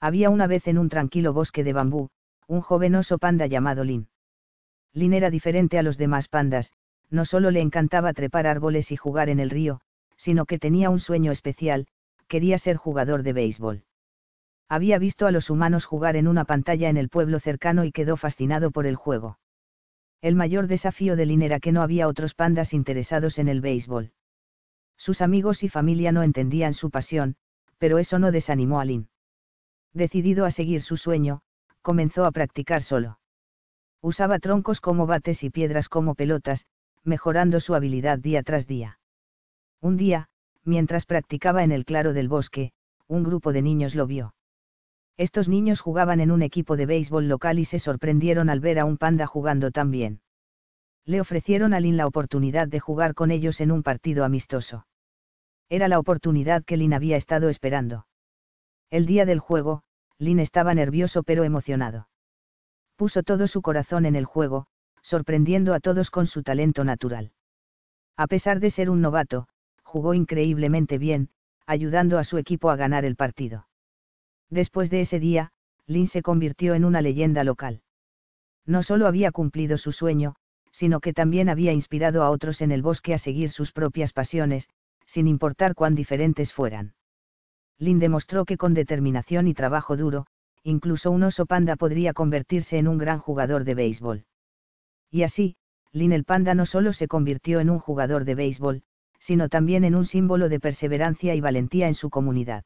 Había una vez en un tranquilo bosque de bambú, un joven oso panda llamado Lin. Lin era diferente a los demás pandas, no solo le encantaba trepar árboles y jugar en el río, sino que tenía un sueño especial, quería ser jugador de béisbol. Había visto a los humanos jugar en una pantalla en el pueblo cercano y quedó fascinado por el juego. El mayor desafío de Lin era que no había otros pandas interesados en el béisbol. Sus amigos y familia no entendían su pasión, pero eso no desanimó a Lin decidido a seguir su sueño, comenzó a practicar solo. Usaba troncos como bates y piedras como pelotas, mejorando su habilidad día tras día. Un día, mientras practicaba en el claro del bosque, un grupo de niños lo vio. Estos niños jugaban en un equipo de béisbol local y se sorprendieron al ver a un panda jugando tan bien. Le ofrecieron a Lin la oportunidad de jugar con ellos en un partido amistoso. Era la oportunidad que Lin había estado esperando. El día del juego, Lin estaba nervioso pero emocionado. Puso todo su corazón en el juego, sorprendiendo a todos con su talento natural. A pesar de ser un novato, jugó increíblemente bien, ayudando a su equipo a ganar el partido. Después de ese día, Lin se convirtió en una leyenda local. No solo había cumplido su sueño, sino que también había inspirado a otros en el bosque a seguir sus propias pasiones, sin importar cuán diferentes fueran. Lin demostró que con determinación y trabajo duro, incluso un oso panda podría convertirse en un gran jugador de béisbol. Y así, Lin el panda no solo se convirtió en un jugador de béisbol, sino también en un símbolo de perseverancia y valentía en su comunidad.